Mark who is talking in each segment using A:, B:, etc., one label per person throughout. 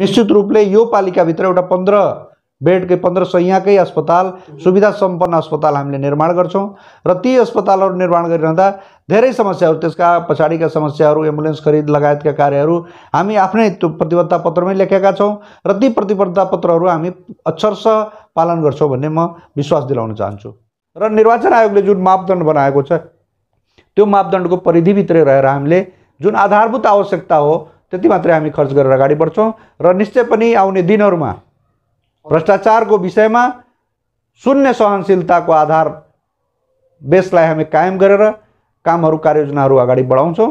A: निश्चित रूपले यो पालिकाभित्र एउटा पन्ध्र बेडकै पन्ध्र सयकै अस्पताल सुविधा सम्पन्न अस्पताल हामीले निर्माण गर्छौँ र ती अस्पतालहरू निर्माण गरिरहँदा धेरै समस्याहरू त्यसका पछाडिका समस्याहरू एम्बुलेन्स खरिद लगायतका कार्यहरू हामी आफ्नै त्यो प्रतिबद्धता पत्रमै लेखेका छौँ र ती प्रतिबद्धता पत्रहरू हामी अक्षरस पालन गर्छौँ भन्ने म विश्वास दिलाउन चाहन्छु र निर्वाचन आयोगले जुन मापदण्ड बनाएको छ त्यो मापदण्डको परिधिभित्रै रहेर हामीले जुन आधारभूत आवश्यकता हो त्यति मात्रै हामी खर्च गरेर अगाडि बढ्छौँ र निश्चय पनि आउने दिनहरूमा भ्रष्टाचारको विषयमा शून्य सहनशीलताको आधार बेसलाई हामी कायम गरेर कामहरू कार्ययोजनाहरू अगाडि बढाउँछौँ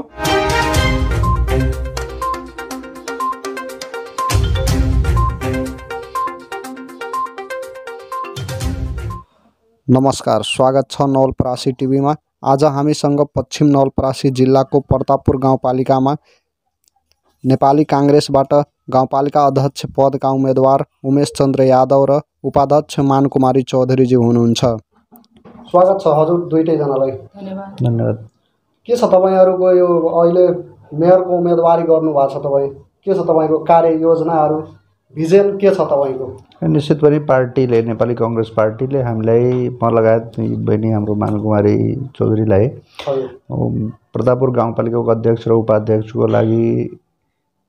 B: नमस्कार स्वागत छ नवलपरासी टिभीमा आज हामीसँग पश्चिम नवलपरासी जिल्लाको प्रतापपुर गाउँपालिकामा नेपाली काङ्ग्रेसबाट गाउँपालिका अध्यक्ष पदका उम्मेदवार उमेश चन्द्र यादव र उपाध्यक्ष मानकुमारी चौधरीजी हुनुहुन्छ स्वागत छ हजुर दुइटैजनालाई धन्यवाद के छ तपाईँहरूको यो अहिले मेयरको उम्मेदवारी गर्नुभएको छ तपाईँ के छ तपाईँको कार्य योजनाहरू भिजन के छ तपाईँको
A: निश्चित पनि पार्टीले नेपाली कङ्ग्रेस पार्टीले हामीलाई म लगायत बहिनी हाम्रो मानकुमारी चौधरीलाई प्रतापपुर गाउँपालिकाको अध्यक्ष र उपाध्यक्षको लागि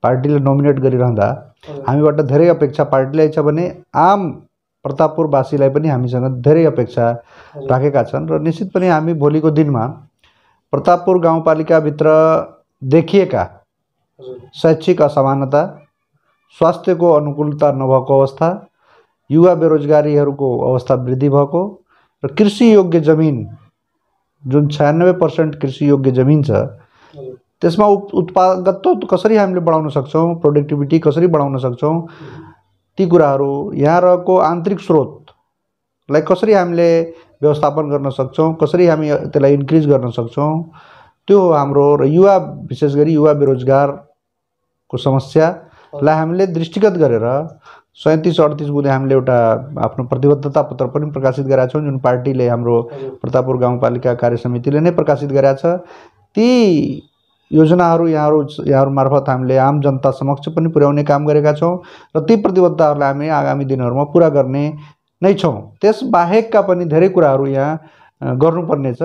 A: पार्टी नोमिनेट कर रहँदा हामीबाट अपेक्षा पार्टी आम प्रतापपुरवासीलाई पनि हामीसँग धेरै अपेक्षा राखेका हम भोलि को दिन में भोलिको दिनमा प्रतापपुर भित्र देख शैक्षिक असमानता को अनुकूलता नवस्था युवा बेरोजगारी को अवस्था वृद्धि भएको कृषि योग्य जमीन जो छयानबे पर्सेंट कृषि योग्य जमीन छ त्यसमा उत्पादकत्व कसरी हामीले बढाउन सक्छौँ प्रोडक्टिभिटी कसरी बढाउन सक्छौँ ती कुराहरू यहाँ रहेको आन्तरिक स्रोतलाई कसरी हामीले व्यवस्थापन गर्न सक्छौँ कसरी हामी त्यसलाई इन्क्रिज गर्न सक्छौँ त्यो हो हाम्रो र युवा विशेष गरी युवा बेरोजगारको समस्यालाई हामीले दृष्टिगत गरेर सैँतिस अडतिस बुधे हामीले एउटा आफ्नो प्रतिबद्धता पत्र पनि प्रकाशित गरेका छौँ जुन पार्टीले हाम्रो प्रतापपुर गाउँपालिका कार्य समितिले नै प्रकाशित गरेका छ ती योजना यहाँ यहाँ मार्फत हमें आम जनता समक्ष पुर्वने काम कर ती प्रतिबद्धता हम आगामी दिन पूरा करने नै छौँ बाहे का धेरै यहाँ गर्नुपर्नेछ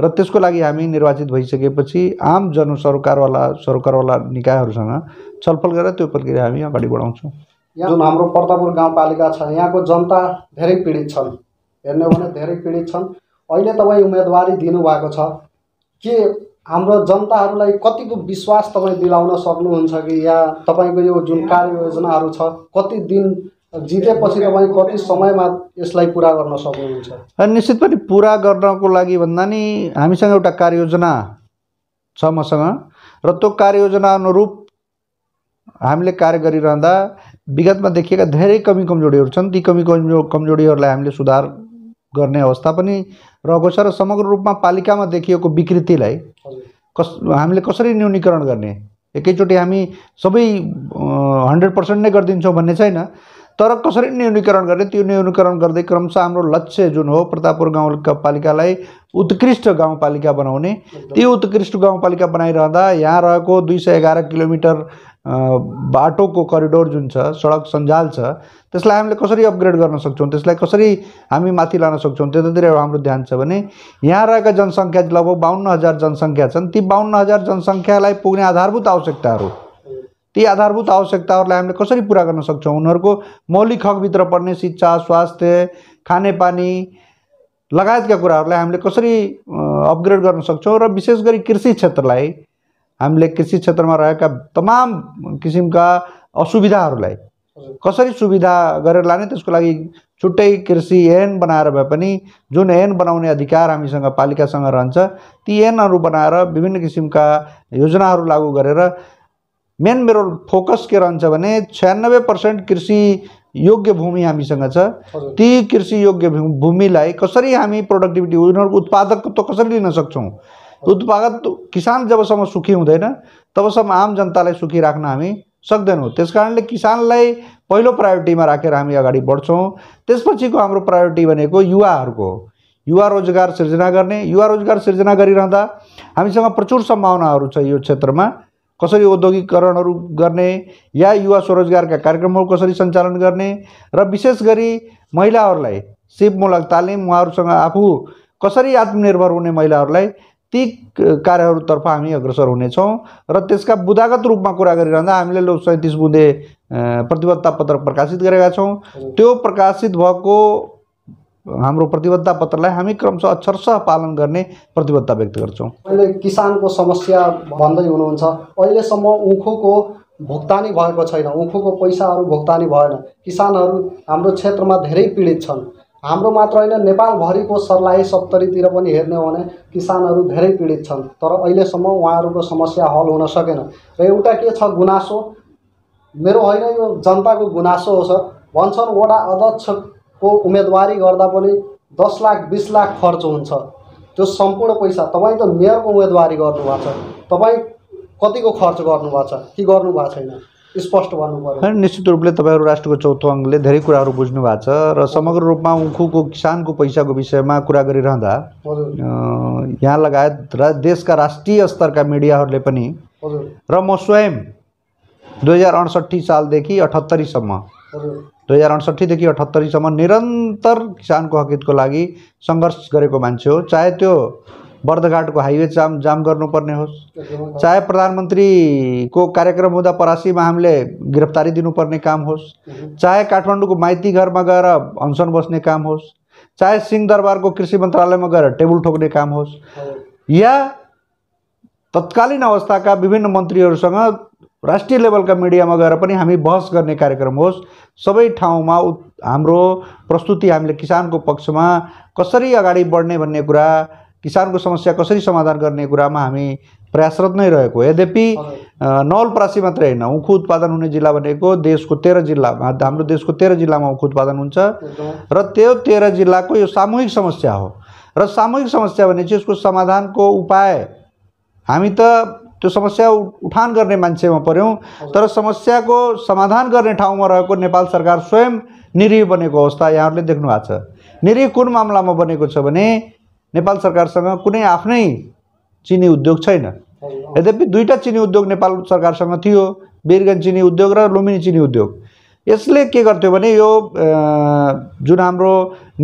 A: र को लगी हमी निर्वाचित भैस आम जन सरकारवाला सरकारवाला निकायहरूसँग छलफल करें तो प्रक्रिया हम अगर बढाउँछौँ
B: जो हम प्रतापुर गाँव पालिक यहाँ को जनता धेरै पीडित हेने वाले धर पीडित अलग अहिले उम्मेदवारी दूर के हाम्रो जनताहरूलाई कतिको विश्वास तपाईँ दिलाउन सक्नुहुन्छ कि या तपाईँको यो जुन कार्ययोजनाहरू छ कति दिन जितेपछि तपाईँ कति समयमा यसलाई पुरा गर्न सक्नुहुन्छ
A: निश्चित पनि पुरा गर्नको लागि भन्दा नि हामीसँग एउटा कार्ययोजना छ मसँग र त्यो कार्ययोजना अनुरूप हामीले कार्य गरिरहँदा विगतमा देखिएका धेरै कमी कमजोरीहरू छन् ती कमी कमजो कमजोरीहरूलाई हामीले सुधार गर्ने अवस्था पनि रहेको छ र समग्र रूपमा पालिकामा देखिएको विकृतिलाई कस हामीले कसरी न्यूनीकरण गर्ने एकैचोटि हामी सबै हन्ड्रेड पर्सेन्ट नै गरिदिन्छौँ भन्ने छैन तर कसरी न्यूनीकरण गर्ने त्यो न्यूनीकरण गर्दै क्रमशः हाम्रो लक्ष्य जुन हो प्रतापपुर गाउँपालिकालाई उत्कृष्ट गाउँपालिका बनाउने त्यो उत्कृष्ट गाउँपालिका बनाइरहँदा यहाँ रहेको दुई सय एघार किलोमिटर बाटोको करिडोर जुन छ सडक सञ्जाल छ त्यसलाई हामीले कसरी अपग्रेड गर्न सक्छौँ त्यसलाई कसरी हामी माथि लान सक्छौँ त्यतातिर हाम्रो ध्यान छ भने यहाँ रहेका जनसङ्ख्या लगभग बाहन्न हजार जनसङ्ख्या छन् ती बाहन्न हजार जनसङ्ख्यालाई पुग्ने आधारभूत आवश्यकताहरू ती आधारभूत आवश्यकताहरूलाई हामीले कसरी पुरा गर्न सक्छौँ उनीहरूको मौलिक हकभित्र पर्ने शिक्षा स्वास्थ्य खानेपानी लगायतका कुराहरूलाई हामीले कसरी अपग्रेड गर्न सक्छौँ र विशेष गरी कृषि क्षेत्रलाई हामीले कृषि क्षेत्रमा रहेका तमाम किसिमका असुविधाहरूलाई कसरी सुविधा गरेर लाने त्यसको लागि छुट्टै कृषि ऐन बनाएर भए पनि जुन ऐन बनाउने अधिकार हामीसँग पालिकासँग रहन्छ ती ऐनहरू बनाएर विभिन्न किसिमका योजनाहरू लागू गरेर मेन मेरो फोकस के रहन्छ भने छयानब्बे पर्सेन्ट कृषि योग्य भूमि हामीसँग छ ती कृषि योग्य भूमिलाई कसरी हामी प्रोडक्टिभिटी उनीहरूको उत्पादकत्व कसरी लिन सक्छौँ उत्पादन किसान जबसम्म सुखी हुँदैन तबसम्म आम जनतालाई सुखी राख्न हामी सक्दैनौँ त्यस कारणले किसानलाई पहिलो प्रायोरिटीमा राखेर हामी अगाडि बढ्छौँ त्यसपछिको हाम्रो प्रायोरिटी भनेको युवाहरूको युवा रोजगार सिर्जना गर्ने युवा रोजगार सिर्जना गरिरहँदा हामीसँग प्रचुर सम्भावनाहरू छ यो क्षेत्रमा कसरी औद्योगिकरणहरू गर्ने या युवा स्वरोजगारका कार्यक्रमहरू कसरी सञ्चालन गर्ने र विशेष गरी महिलाहरूलाई सिपमूलक तालिम उहाँहरूसँग आफू कसरी आत्मनिर्भर हुने महिलाहरूलाई ती कार्यहरूतर्फ हामी अग्रसर हुनेछौँ र त्यसका बुदागत रूपमा कुरा गरिरहँदा हामीले लोक सैँतिस बुँदे प्रतिबद्धता पत्र प्रकाशित गरेका छौँ त्यो प्रकाशित भएको हाम्रो प्रतिबद्धता पत्रलाई हामी क्रमशः अक्षरशः पालन गर्ने प्रतिबद्धता व्यक्त गर्छौँ
B: अहिले किसानको समस्या भन्दै हुनुहुन्छ अहिलेसम्म उखुको भुक्तानी भएको छैन उखुको पैसाहरू भुक्तानी भएन किसानहरू हाम्रो क्षेत्रमा धेरै पीडित छन् हाम्रो मात्र होइन नेपालभरिको सरलाई सप्तरीतिर पनि हेर्ने हो भने किसानहरू धेरै पीडित छन् तर अहिलेसम्म उहाँहरूको समस्या हल हुन सकेन र एउटा के छ गुनासो मेरो होइन यो जनताको गुनासो हो सर भन्छन् वडा अध्यक्षको उम्मेदवारी गर्दा पनि दस लाख बिस लाख खर्च हुन्छ त्यो सम्पूर्ण पैसा तपाईँ त मेयरको उम्मेदवारी गर्नुभएको छ तपाईँ कतिको खर्च गर्नुभएको छ कि गर्नुभएको छैन स्पष्ट भन्नु
A: निश्चित रूपले तपाईँहरू राष्ट्रको चौथो कुछ धेरै कुराहरू रूप में उखू को किसान को पैसा को विषय में कुरा कर यहाँ लगायत देश का राष्ट्रीय स्तर का मीडिया र स्वयं दुई हजार अडसट्ठी अठहत्तरी अठहत्तरीसम्म
B: दुई
A: हजार अड़सठी देखि अडसट्ठीदेखि निरंतर किसान को हकित को लगी संघर्ष मं हो चाहे तो बर्दघाटको हाइवे जाम जाम गर्नुपर्ने
B: होस् चाहे
A: प्रधानमन्त्रीको कार्यक्रम हुँदा परासीमा हामीले गिरफ्तारी दिनुपर्ने काम होस् चाहे काठमाडौँको माइती घरमा गएर अनसन बस्ने काम होस् चाहे सिंहदरबारको कृषि मन्त्रालयमा गएर टेबुल ठोक्ने काम होस् या तत्कालीन अवस्थाका विभिन्न मन्त्रीहरूसँग राष्ट्रिय लेभलका मिडियामा गएर पनि हामी बहस गर्ने कार्यक्रम होस् सबै ठाउँमा हाम्रो प्रस्तुति हामीले किसानको पक्षमा कसरी अगाडि बढ्ने भन्ने कुरा किसान को समस्या कसरी समाधान कुरा में हमी प्रयासरत नहीं रहे यद्यपि नवलपरासी मात्र है उखु उत्पादन हुने जिल्ला भनेको देशको तेह्र जिल्लामा हाम्रो देशको तेह्र जिल्लामा उखु उत्पादन हो रहा तेरह तेह्र जिल्लाको सामूहिक समस्या हो रहा सामूहिक समस्या बने उसको समाधान को उपाय हमी तो समस्या उठान मं में पर्यं तर को समाधान ठाव में रहकर नेपाल सरकार स्वयं निरीह बने अवस्था यहाँ देख्ह निरीह कुन मामला में बने नेपाल सरकारसँग कुनै आफ्नै चिनी उद्योग छैन यद्यपि दुईवटा चिनी उद्योग नेपाल सरकारसँग थियो बिरगन चिनी उद्योग र लुम्बिनी चिनी उद्योग यसले के गर्थ्यो भने यो जुन हाम्रो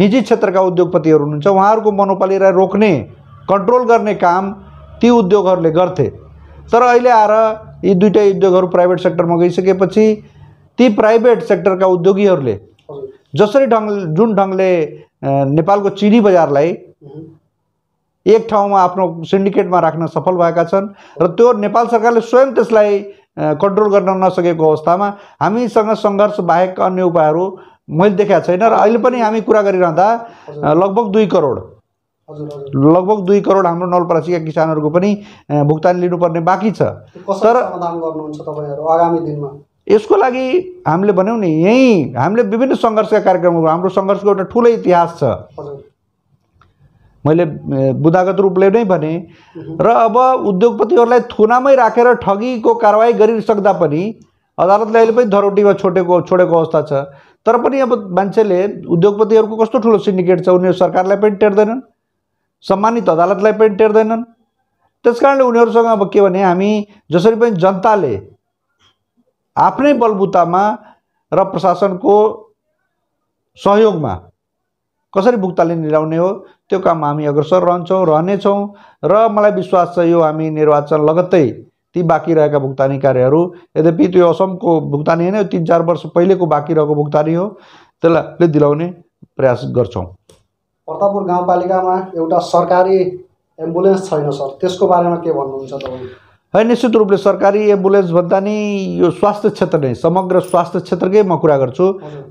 A: निजी क्षेत्रका उद्योगपतिहरू हुनुहुन्छ उहाँहरूको मनोपालीलाई रोक्ने कन्ट्रोल गर्ने काम ती उद्योगहरूले गर्थे तर अहिले आएर यी दुईवटा उद्योगहरू प्राइभेट सेक्टरमा गइसकेपछि ती प्राइभेट सेक्टरका उद्योगीहरूले जसरी ढङ्ग जुन ढङ्गले नेपालको चिनी बजारलाई एक ठाउँमा आफ्नो सिन्डिकेटमा राख्न सफल भएका छन् र त्यो नेपाल सरकारले स्वयं त्यसलाई कन्ट्रोल गर्न नसकेको अवस्थामा हामीसँग सङ्घर्ष बाहेक अन्य उपायहरू मैले देखाएको छैन र अहिले पनि हामी कुरा गरिरहँदा लगभग दुई
B: करोड
A: लगभग दुई करोड हाम्रो नलपरासीका किसानहरूको पनि भुक्तान लिनुपर्ने बाँकी छ
B: तर आगामी दिनमा
A: यसको लागि हामीले भन्यौँ नि यहीँ हामीले विभिन्न सङ्घर्षका कार्यक्रमहरू हाम्रो सङ्घर्षको एउटा ठुलो इतिहास छ मैं बुदागत रूप में नहीं रब अब थुनामें थुनामै ठगी रा ठगीको कारवाही सकता अदालत ने अहिले धरोटी में छोटे छोड़े अवस्था तरपनी तर अब मंत्री उद्योगपति को ठुलो ठूल छ उनीहरू सरकारलाई पनि टेर्दैनन् सम्मानित अदालत पनि तो कारण उन्नीस अब के हमी जसरी जनता ने अपने बलबूता में रशासन को सहयोग में कसरी भुक्तानी निलाउने हो त्यो काम हामी अग्रसर रहन्छौँ रहनेछौँ र मलाई विश्वास छ यो हामी निर्वाचन लगत्तै ती बाँकी रहेका भुक्तानी कार्यहरू यद्यपि त्यो असमको भुक्तानी होइन तिन चार वर्ष पहिलेको बाँकी रहेको भुक्तानी हो त्यसलाई दिलाउने प्रयास गर्छौँ
B: प्रतापपुर गाउँपालिकामा एउटा सरकारी एम्बुलेन्स छैन सर त्यसको बारेमा के भन्नुहुन्छ तपाईँ
A: है निश्चित रूपले सरकारी एम्बुलेन्स भन्दा नि यो स्वास्थ्य क्षेत्र नै समग्र स्वास्थ्य क्षेत्रकै म कुरा गर्छु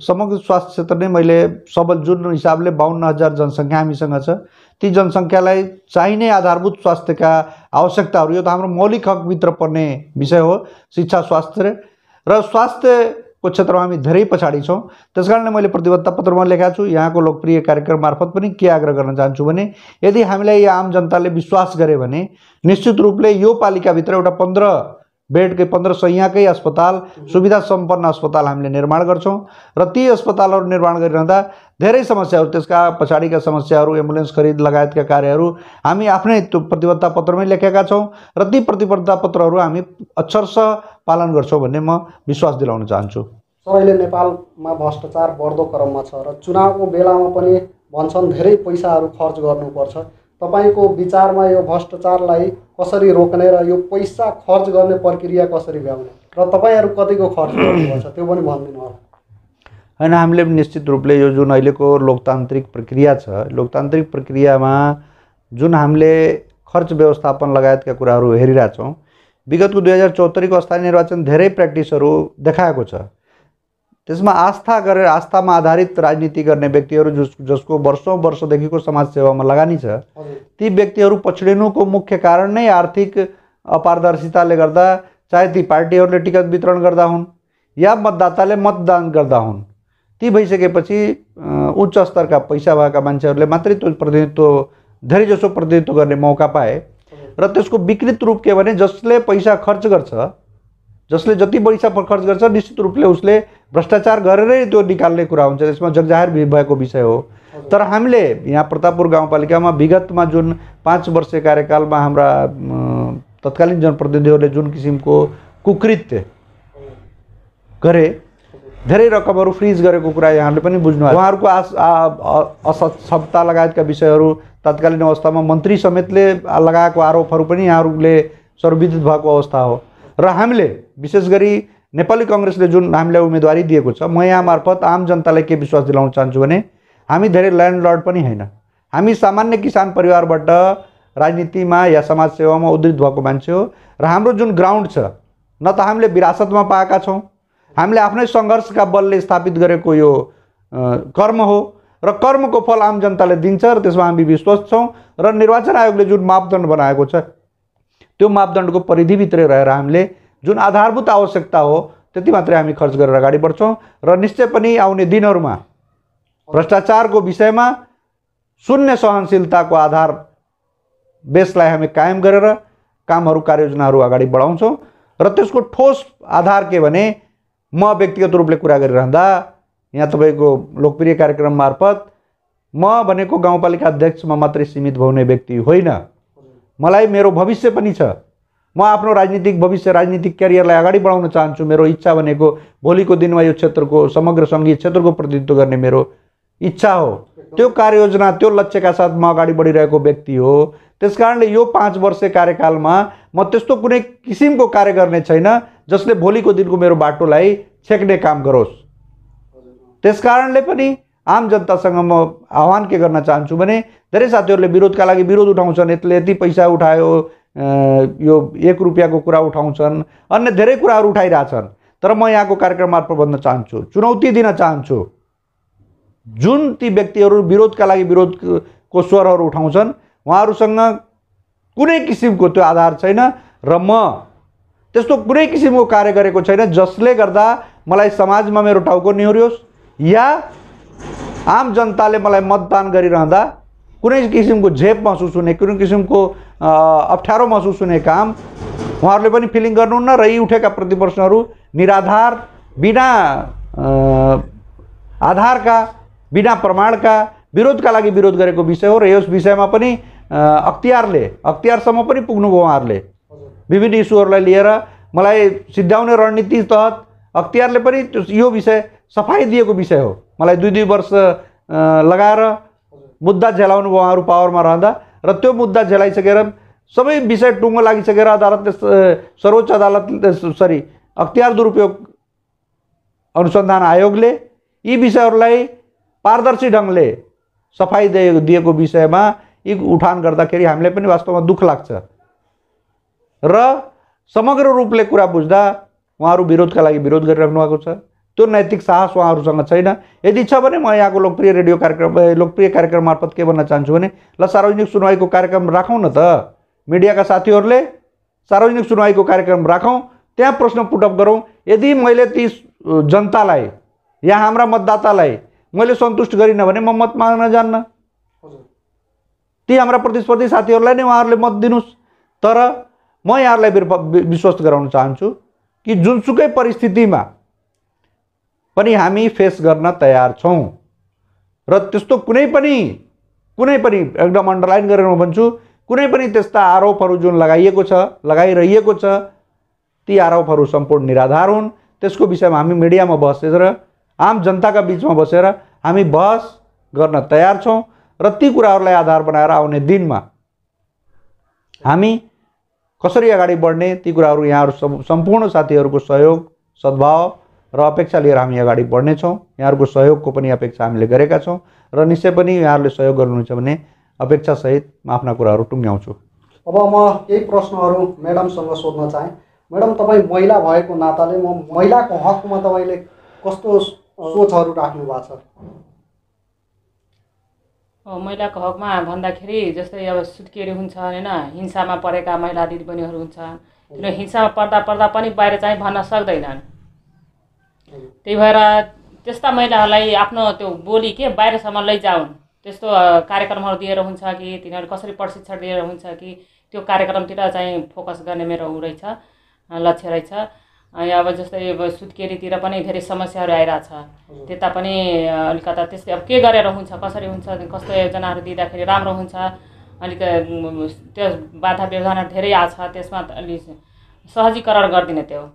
A: समग्र स्वास्थ्य क्षेत्र नै मैले सबल जुन हिसाबले बाहन्न हजार जनसङ्ख्या हामीसँग छ ती जनसङ्ख्यालाई चाहिने आधारभूत स्वास्थ्यका आवश्यकताहरू यो त हाम्रो मौलिक हकभित्र पर्ने विषय हो शिक्षा स्वास्थ्य र स्वास्थ्य को क्षेत्रमा हामी धेरै पछाडि छौँ त्यसकारणले मैं प्रतिबद्धता लिखा छूँ यहाँ को लोकप्रिय कार्यक्रम मार्फत भी के आग्रह करना चाहूँ यदि हामीलाई आम जनता ने विश्वास निश्चित रूप से यह पालिक पालिकाभित्र एउटा पंद्रह बेड के पन्ध्र सयकै अस्पताल हम्म। सुविधा संपन्न अस्पताल हामीले निर्माण गर्छौँ र ती अस्पतालहरू निर्माण गरिरहँदा धेरै पछाड़ी का समस्या समस्याहरू एम्बुलेन्स खरिद लगायतका कार्यहरू हामी आफ्नै त्यो प्रतिबद्धता पत्रमै लेखेका छौँ र ती प्रतिबद्धता पत्रहरू हामी अक्षरश पालन करें मिश्वास दिलाऊन चाहूँ दिलाउन
B: सर अहिले नेपालमा भ्रष्टाचार बढ्दो क्रममा छ र चुनावको बेलामा पनि भन्छन् धेरै खर्च कर तपाईँको विचारमा यो भ्रष्टाचारलाई कसरी रोक्ने र यो पैसा खर्च गर्ने प्रक्रिया कसरी भ्याउने र तपाईँहरू कतिको खर्च छ त्यो पनि भनिदिनु होला
A: होइन हामीले पनि निश्चित रूपले यो जुन अहिलेको लोकतान्त्रिक प्रक्रिया छ लोकतान्त्रिक प्रक्रियामा जुन हामीले खर्च व्यवस्थापन लगायतका कुराहरू हेरिरहेछौँ विगतको दुई हजार चौहत्तरीको स्थानीय निर्वाचन धेरै प्र्याक्टिसहरू देखाएको छ त्यसमा आस्था गरेर आस्थामा आधारित राजनीति गर्ने व्यक्तिहरू जस जसको वर्षौँ वर्षदेखिको समाजसेवामा लगानी छ ती व्यक्तिहरू पछडिनुको मुख्य कारण नै आर्थिक अपारदर्शिताले गर्दा चाहे ती पार्टीहरूले टिकट वितरण गर्दा हुन् या मतदाताले मतदान गर्दा हुन् ती भइसकेपछि उच्च स्तरका पैसा भएका मान्छेहरूले मात्रै त्यो प्रतिनिधित्व धेरैजसो प्रतिनिधित्व गर्ने मौका पाए र त्यसको विकृत रूप के भने जसले पैसा खर्च गर्छ जिससे जी पैसा पर खर्च कर निश्चित रूप से उसके भ्रष्टाचार करें तो निने कुछ हुन्छ त्यसमा विषय हो तर हमें यहाँ प्रतापपुर विगत में जो पांच वर्ष में हमारा तत्कालीन जनप्रतिनिधिहरूले जुन किसिमको कुकृत्य करे धेरै रकम फ्रिज गरेको यहाँ बुझ् वहाँ को उहाँहरूको आस असक्षमता विषय तत्कालीन अवस्था में मंत्री समेत लगाकर आरोप यहाँ सर्वविदित अवस्था हो रहा हमें विशेष गरी नेपाली कङ्ग्रेसले जुन हामीलाई उम्मेदवारी दिएको छ म यहाँ मार्फत आम जनतालाई के विश्वास दिलाउन चाहन्छु भने हामी धेरै ल्यान्डलर्ड पनि होइन हामी सामान्य किसान परिवारबाट राजनीतिमा या समाजसेवामा उद्धित भएको मान्छे हो र हाम्रो जुन ग्राउन्ड छ न त हामीले विरासतमा पाएका छौँ हामीले आफ्नै सङ्घर्षका बलले स्थापित गरेको यो कर्म हो र कर्मको फल आम जनताले दिन्छ र त्यसमा हामी विश्वस्त छौँ र निर्वाचन आयोगले जुन मापदण्ड बनाएको छ त्यो मापदण्डको परिधिभित्रै रहेर हामीले जो आधारभूत आवश्यकता हो त्यति मात्र हामी खर्च कर अगड़ी बढ्छौँ र निश्चय पनि भ्रष्टाचार को विषय में शून्य को आधार बेसलाई हामी कायम कर काम कार्योजना अगड़ी बढाउँछौँ रेस को ठोस आधार के बने म व्यक्तिगत रूपले कुरा कर यहाँ तब को लोकप्रिय कार्यक्रम मार्फत म पालिक अध्यक्ष मत सीमित होने व्यक्ति होना मैं मेरे भविष्य भी म राजनीतिक भविष्य राजनीतिक क्यारियरलाई अगड़ी बढ़ा चाहूँ मेरे इच्छा दिन में यह क्षेत्र को समग्र क्षेत्र को प्रतिनिधित्व करने मेरे इच्छा हो तो कार्योजना तो लक्ष्य का साथ म बढ़ी बढिरहेको व्यक्ति हो तो कारण पांच पाँच वर्ष में मस्त कुछ किसिम को कार्य जिससे भोलि को दिन को मेरे बाटोला छेक्ने काम करोस् कारण आम जनतासंग म आह्वान के चाहूँ बने धरें साथी विरोध का लगी विरोध उठाऊ ये पैसा उठाओ यो एक रुपियाँको कुरा उठाउँछन् अन्य धेरै कुराहरू उठाइरहेछन् तर म यहाँको कार्यक्रम मार्फत भन्न चाहन्छु चुनौती दिन चाहन्छु जुन ती व्यक्तिहरू विरोधका लागि विरोधको स्वरहरू उठाउँछन् उहाँहरूसँग कुनै किसिमको त्यो आधार छैन र म त्यस्तो कुनै किसिमको कार्य गरेको छैन जसले गर्दा मलाई समाजमा मेरो टाउको निहोरियोस् या आम जनताले मलाई मतदान गरिरहँदा कुनै किसिमको झेप महसुस हुने कुनै किसिमको अप्ठ्यारो महसुस हुने काम उहाँहरूले पनि फिलिङ गर्नुहुन्न र यी उठेका प्रतिप्रश्नहरू निराधार बिना आधारका बिना प्रमाणका विरोधका लागि विरोध गरेको विषय हो र यस विषयमा पनि अख्तियारले अख्तियारसम्म पनि पुग्नुभयो उहाँहरूले विभिन्न इस्युहरूलाई लिएर मलाई सिद्ध्याउने रणनीति तहत अख्तियारले पनि यो विषय सफाई दिएको विषय हो मलाई दुई दुई वर्ष लगाएर मुद्दा झेलाउनु भयो उहाँहरू पावरमा रहँदा र त्यो मुद्दा झेलाइसकेर सबै विषय टुङ्गो लागिसकेर अदालतले सर्वोच्च अदालतले सरी अख्तियार दुरुपयोग अनुसन्धान आयोगले यी विषयहरूलाई पारदर्शी ढङ्गले सफाइ दिएको दिएको विषयमा यी उठान गर्दाखेरि हामीले पनि वास्तवमा दुःख लाग्छ र समग्र रूपले कुरा बुझ्दा उहाँहरू विरोधका लागि विरोध गरिराख्नु भएको छ त्यो नैतिक साहस उहाँहरूसँग छैन यदि छ भने म यहाँको लोकप्रिय रेडियो कार्यक्रम लोकप्रिय कार्यक्रम मार्फत के भन्न चाहन्छु भने ल सार्वजनिक सुनवाईको कार्यक्रम राखौँ न त मिडियाका साथीहरूले सार्वजनिक सुनवाईको कार्यक्रम राखौँ त्यहाँ प्रश्न पुटअप गरौँ यदि मैले ती जनतालाई या हाम्रा मतदातालाई मैले सन्तुष्ट गरिनँ भने म मत माग्न जान्न ती हाम्रा प्रतिस्पर्धी साथीहरूलाई नै उहाँहरूले मत दिनुहोस् तर म यहाँहरूलाई विश्वस्त गराउन चाहन्छु कि जुनसुकै परिस्थितिमा पनि हामी फेस गर्न तयार छौँ र त्यस्तो कुनै पनि कुनै पनि एकदम अन्डरलाइन गरेर म भन्छु कुनै पनि त्यस्ता आरोपहरू जुन लगाइएको छ लगाइरहेको छ ती आरोपहरू सम्पूर्ण निराधार हुन् त्यसको विषयमा हामी मिडियामा बसेर आम जनताका बिचमा बसेर हामी बहस गर्न तयार छौँ र ती कुराहरूलाई आधार बनाएर आउने दिनमा हामी कसरी अगाडि बढ्ने ती कुराहरू यहाँहरू सम्पूर्ण साथीहरूको सहयोग सद्भाव र अपेक्षा लिएर हामी अगाडि बढ्नेछौँ यहाँहरूको सहयोगको पनि अपेक्षा हामीले गरेका छौँ र निश्चय पनि यहाँहरूले सहयोग गर्नुहुन्छ भने अपेक्षासहित म आफ्ना कुराहरू टुङ्ग्याउँछु
B: अब म केही प्रश्नहरू म्याडमसँग सोध्न चाहेँ म्याडम तपाईँ महिला भएको नाताले म महिलाको हकमा तपाईँले कस्तो सोचहरू राख्नु भएको छ महिलाको हकमा भन्दाखेरि जस्तै अब सुत्केरी हुन्छ होइन हिंसामा परेका महिला दिदीबहिनीहरू हुन्छन् हिंसामा पर्दा पर्दा पनि बाहिर चाहिँ भन्न सक्दैनन् त्यही भएर त्यस्ता महिलाहरूलाई आफ्नो त्यो बोली के बाहिरसम्म लैजाउन् त्यस्तो कार्यक्रमहरू दिएर हुन्छ कि तिनीहरू कसरी प्रशिक्षण दिएर हुन्छ कि त्यो कार्यक्रमतिर चाहिँ फोकस गर्ने मेरो ऊ रहेछ लक्ष्य रहेछ अब जस्तै अब सुत्केरीतिर पनि धेरै समस्याहरू आइरहेछ त्यता पनि अलिकता त्यस्तै अब के गरेर हुन्छ कसरी हुन्छ कस्तो योजनाहरू दिँदाखेरि राम्रो हुन्छ अलिक त्यो बाधा व्यवधानहरू धेरै आएको छ त्यसमा अलिक सहजीकरण गरिदिने त्यो